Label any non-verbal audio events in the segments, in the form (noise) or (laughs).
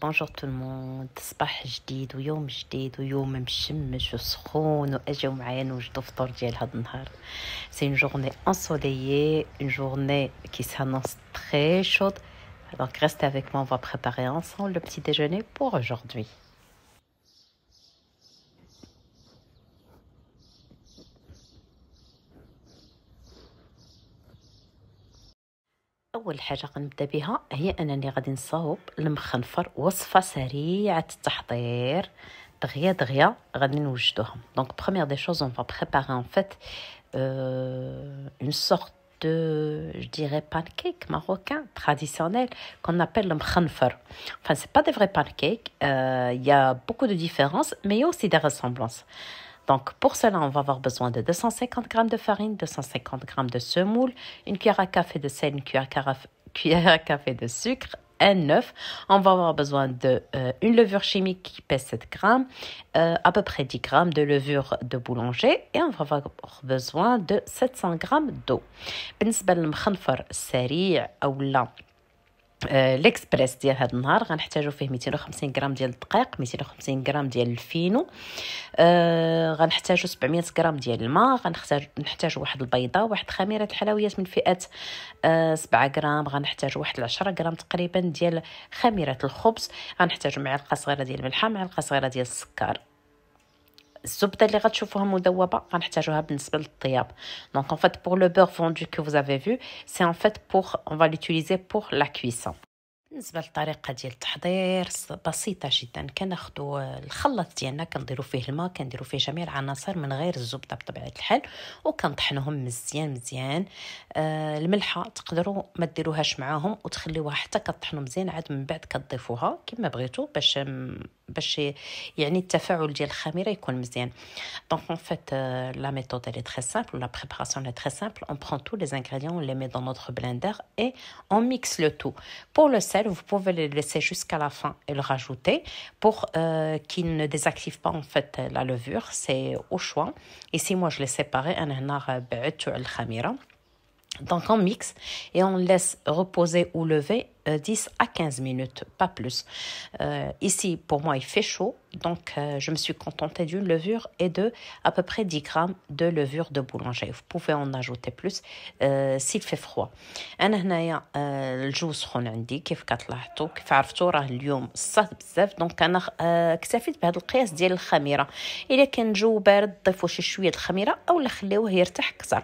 Bonjour tout le monde, c'est une journée ensoleillée, une journée qui s'annonce très chaude, donc restez avec moi, on va préparer ensemble le petit déjeuner pour aujourd'hui. اول حاجه غنبدا بها هي انني غادي نصاوب المخنفر وصفه سريعه التحضير دغيا دغيا غادي نوجدوها دونك بروميير دي شوز اون فا بريباري ان فيت اون سورت de, je dirais, pancakes marocains traditionnels qu'on appelle le mkhanfar. Enfin, ce pas des vrais pancakes. Il euh, y a beaucoup de différences, mais il y a aussi des ressemblances. Donc, pour cela, on va avoir besoin de 250 g de farine, 250 g de semoule, une cuillère à café de sel, une cuillère à, (laughs) café de sucre, un œuf. On va avoir besoin d'une euh, levure chimique qui pèse 7 grammes, euh, à peu près 10 g de levure de boulanger et on va avoir besoin de 700 g d'eau. آه، ليكسبريس ديال هذا النهار غنحتاجو فيه 250 غرام ديال الدقيق 250 غرام ديال الفينو آه غنحتاجو 700 غرام ديال الماء غنحتاجو واحد البيضه واحد خميره الحلويات من فئه آه 7 غرام غنحتاجو واحد 10 غرام تقريبا ديال خميره الخبز غنحتاجو معلقه صغيره ديال الملحه معلقه صغيره ديال السكر donc en fait pour le beurre fondu que vous avez vu c'est en fait pour on va l'utiliser pour la cuisson بالنسبه للطريقه ديال التحضير بسيطه جدا كناخذوا الخلاط ديالنا كنديروا فيه الماء كنديروا فيه جميع العناصر من غير الزبده بطبيعه الحال وكنطحنوهم مزيان مزيان آه الملحه تقدروا ما ديروهاش معاهم وتخليوها حتى كطحنوا مزيان عاد من بعد كتضيفوها كما بغيتوا باش باش يعني التفاعل ديال الخميره يكون مزيان دونك اون فيت لا ميثود اي تري سامبل لا بريباراسيون اي تري سامبل اون برون تو لي انغريديون لي مي دون نوتر بلاندر اي اون ميكس لو تو بور لو vous pouvez le laisser jusqu'à la fin et le rajouter pour euh, qu'il ne désactive pas en fait la levure. C'est au choix. Ici, moi, je l'ai séparé. Euh, Donc on mixe et on laisse reposer ou lever 10 euh, à 15 minutes, pas plus. ici, pour moi, il fait chaud. Donc, euh, je me suis contentée d'une levure et de à peu près 10 grammes de levure de boulanger. Vous pouvez en ajouter plus euh, s'il fait froid. أنا هنايا آه، الجو سخون عندي كيف كتلاحظوا كيف عرفتو راه اليوم الصهد بزاف دونك انا آه، اكتفيت بهذا القياس ديال الخميره الا كان الجو بارد ضيفوا شي شويه الخميره اولا خليوه يرتاح اكثر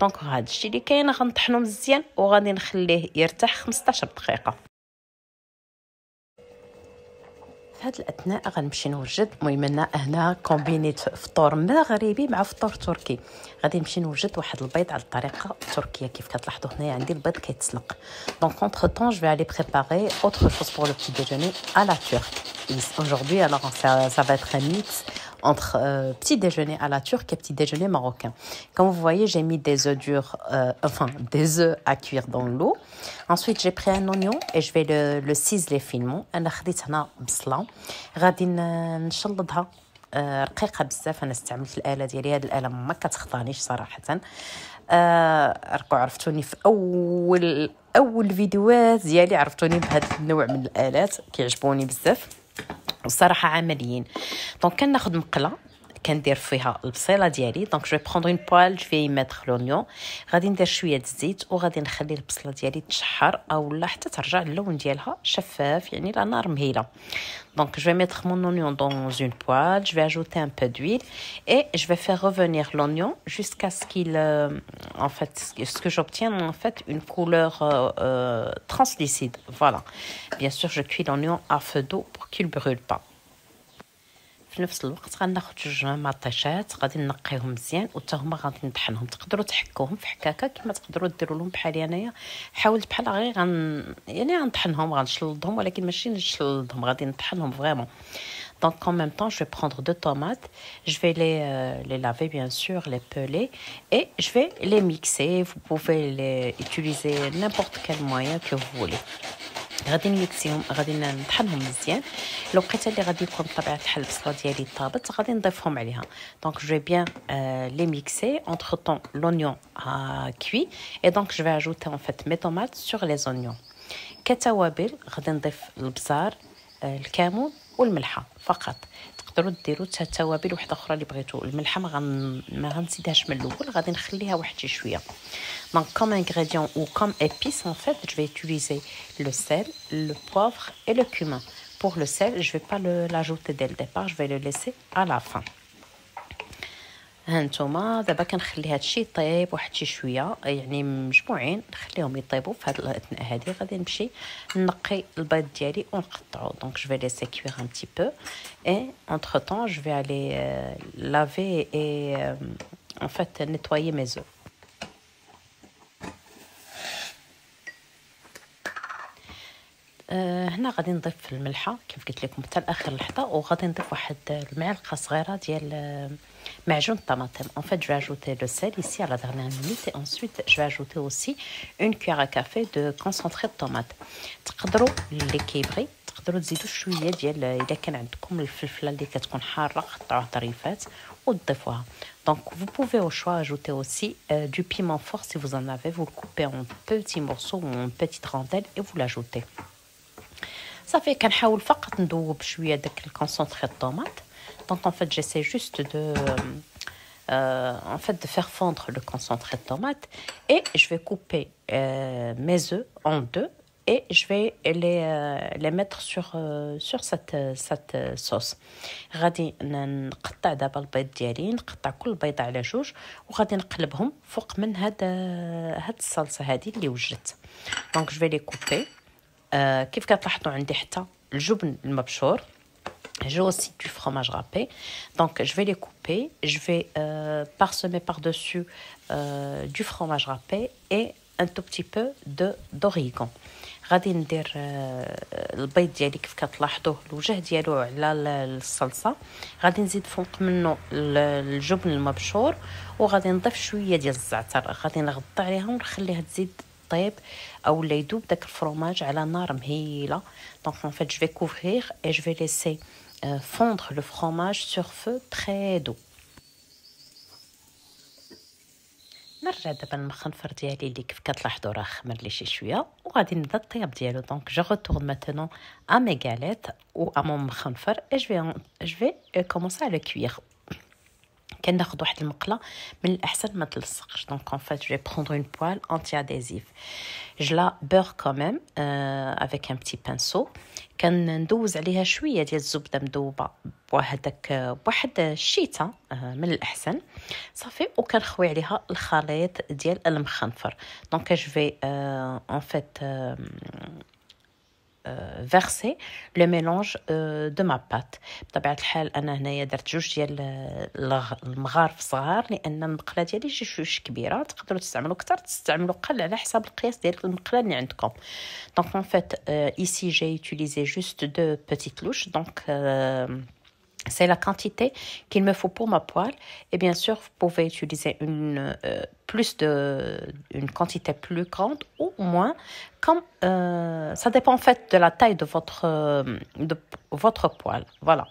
دونك هذا الشيء اللي كاين غنطحنو مزيان وغادي نخليه يرتاح 15 دقيقه هاد الاثناء غنمشي نوجد المهم انا هنا كومبينيت فطور مغربي مع فطور تركي غادي نمشي نوجد واحد البيض على الطريقه التركيه كيف كتلاحظوا هنايا عندي البيض كيتسلق دونك اونتر طون جو علي بريباري اوتر شوز بور لو بيتي ديجوني ا لا تورك اليوم alors غنسا سافا تري être entre euh, petit déjeuner à la turque et petit déjeuner marocain. Comme vous voyez, j'ai mis des œufs durs, euh, enfin des œufs à cuire dans l'eau. Ensuite, j'ai pris un oignon et je vais le, le ciseler finement. انا خديت bsla. بصله غادي نشلضها رقيقه بزاف انا استعملت الاله ديالي هاد الاله ما كتخطانيش صراحه آه راكو عرفتوني في اول اول فيديوهات ديالي عرفتوني بهذا النوع من الالات كيعجبوني بزاف والصراحة عمليين دونك كناخذ مقلة donc je vais prendre une poêle je vais y mettre l'oignon Donc, je vais mettre mon oignon dans une poêle, je vais ajouter un peu d'huile et je vais faire revenir l'oignon jusqu'à ce qu'il, euh, en fait, ce que j'obtienne, en fait, une couleur euh, euh, translucide. Voilà. Bien sûr, je cuis l'oignon à feu d'eau pour qu'il ne brûle pas. في نفس الوقت غناخد جوج مطيشات غادي نقيهم مزيان وتا هما غادي نطحنهم تقدروا تحكوهم في حكاكه كما تقدروا ديروا لهم بحالي انايا حاولت بحال غير غن يعني غنطحنهم غنشلضهم ولكن ماشي نشلضهم غادي نطحنهم فريمون Donc en même temps, je vais prendre deux tomates, je vais les, euh, les laver bien sûr, les peler et je vais les mixer. Vous pouvez les utiliser n'importe quel moyen que vous voulez. غادي نيكسيهم غادي نطحنهم مزيان الوقيته اللي غادي يكون بطبيعه الحال البصله ديالي طابت غادي نضيفهم عليها دونك جو بيان لي ميكسي اونتر طون لونيون كوي اي دونك جو في اجوتي ان فات مي طوماط سور لي زونيون كتوابل غادي نضيف البزار الكمون euh, والملحه فقط comme ingrédient ou comme épice, en fait, je vais utiliser le sel, le poivre et le cumin. Pour le sel, je ne vais pas l'ajouter dès le départ, je vais le laisser à la fin. هانتوما دابا كنخلي هادشي يطيب واحد شي شويه يعني مجموعين نخليهم يطيبوا في هاد الاثناء هادي غادي نمشي نقي البيض ديالي ونقطعو دونك جو في لي كويغ ان تي بو اي اونتر طون جو في الي لافي اي ان فات nettoyer مي زو هنا غادي نضيف الملحه كيف قلت لكم حتى لاخر لحظه وغادي نضيف واحد المعلقه صغيره ديال معجون الطماطم en fait je vais ajouter le sel ici à la dernière minute et ensuite je vais ajouter aussi une cuillère à café de concentré de tomate تقدروا اللي كيبغي تقدروا تزيدوا شويه ديال اذا كان عندكم الفلفله اللي كتكون حاره قطعوها طريفات وتضيفوها Donc, vous pouvez au choix ajouter aussi euh, du piment fort si vous en avez. Vous le coupez en petits morceaux ou en petites rondelles et vous l'ajoutez. صافي كنحاول فقط نذوب شويه داك الكونسونطري الطوماط دونك ان فات سي جوست دو Euh, en دو de faire fondre le concentré de tomate et je vais couper euh, mes œufs en deux لي je vais les, euh, les mettre sur, غادي نقطع دابا البيض ديالي نقطع كل بيضة على جوج وغادي نقلبهم فوق من هاد هاد الصلصة هادي اللي وجدت دونك جو vais les couper آه كيف كتلاحظوا عندي حتى الجبن المبشور جو سي دو فرماج رابي دونك جو في لي كوبي جو في بارسمي بار دوسو دو فرماج رابي اي ان تو un بو دو دوريغون غادي ندير آه، البيض ديالي كيف كتلاحظوه الوجه ديالو على الصلصه غادي نزيد فوق منه الجبن المبشور وغادي نضيف شويه ديال الزعتر غادي نغطي عليها ونخليها تزيد طيب او اللي يذوب داك الفرomage على نار مهيله دونك en fait je vais couvrir et je vais laisser euh, fondre le fromage sur feu très نرجع دابا المخنفر ديالي اللي كيف كتلاحظوا راه خمر لي شي شويه وغادي نبدا الطياب ديالو دونك جو ريتورن ماتينون ا مي غاليت و ا مون مخنفر اي جو في جو في كومونسي على كوير كناخذ واحد المقله من الاحسن ما تلصقش دونك اون فات جو بروندر اون بوال انتي اديزيف جلا بور كوميم افيك ان بتي بانسو كندوز عليها شويه ديال الزبده مذوبه بوحدك بواحد الشيته آه، من الاحسن صافي وكنخوي عليها الخليط ديال المخنفر دونك جو في اون فات فيرسي لو ميلونج دو ما بات بطبيعه الحال انا هنايا درت جوج ديال المغارف صغار لان المقله ديالي جوج كبيره تقدروا تستعملوا اكثر تستعملوا قل على حساب القياس ديال المقله اللي عندكم دونك اون فيت ايسي جاي يوتيليزي جوست دو بيتيت لوش دونك c'est la quantité qu'il me faut pour ma poêle. Et bien sûr, vous pouvez utiliser une, euh, plus de, une quantité plus grande ou moins. Comme, euh, ça dépend en fait de la taille de votre, euh, de votre poêle. Voilà.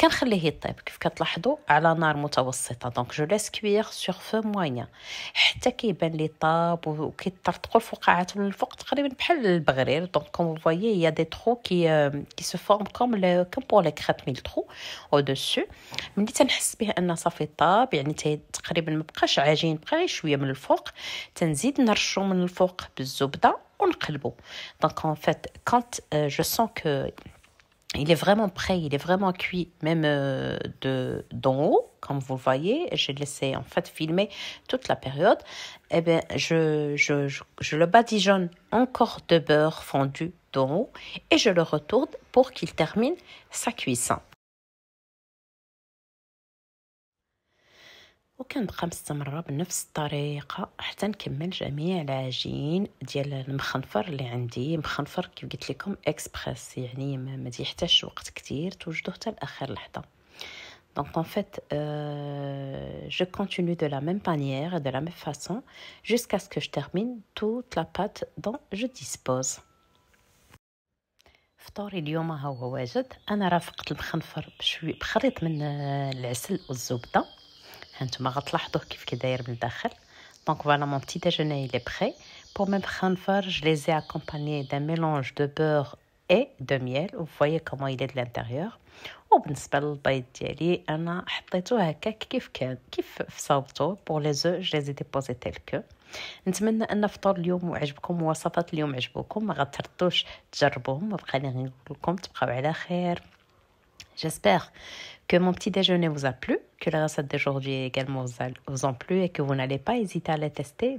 كنخليه يطيب كيف كتلاحظوا على نار متوسطه دونك جو لاس كوير سور فو موين حتى كيبان لي طاب وكيطرطقوا الفقاعات من الفوق تقريبا بحال البغرير دونك كوم فويي يا دي ترو كي كي سو فورم كوم لو كوم بور لي كريت ميل ترو او دوسو ملي تنحس به ان صافي طاب يعني تقريبا ما بقاش عجين بقى غير شويه من الفوق تنزيد نرشو من الفوق بالزبده ونقلبو دونك ان فات كونت جو سون كو il est vraiment prêt, il est vraiment cuit, même euh, de d'en haut, comme vous le voyez. J'ai laissé en fait filmer toute la période. Eh bien, je, je, je, je le badigeonne encore de beurre fondu d'en haut et je le retourne pour qu'il termine sa cuisson. وكنبقى مستمره بنفس الطريقه حتى نكمل جميع العجين ديال المخنفر اللي عندي مخنفر كيف قلت لكم اكسبريس يعني ما, ما تيحتاجش وقت كتير توجدوه حتى لاخر لحظه Donc en fait, euh, je continue de la même manière, de la même façon, jusqu'à ce que je termine toute la pâte dont je dispose. فطوري اليوم ها هو واجد انا رافقت المخنفر بشوي بخريط من العسل والزبده هانتوما غتلاحظوه كيف كداير من الداخل دونك فوالا مون بتي ديجوني لي بري بور ميم بخنفر je les ai accompagnés d'un mélange دو beurre et de miel vous voyez comment il est لانتيريور و بالنسبة للبيض ديالي انا حطيتو هكاك كيف كان كيف فصاوبتو بور لي زو je لي ai déposés tel نتمنى ان فطور اليوم وعجبكم وصفات اليوم عجبوكم ما غتردوش تجربوهم وبقى لي نقول لكم تبقاو على خير J'espère que mon petit déjeuner vous a plu, que la recette d'aujourd'hui également vous a plu et que vous n'allez pas hésiter à les tester.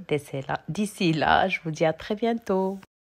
D'ici là, je vous dis à très bientôt.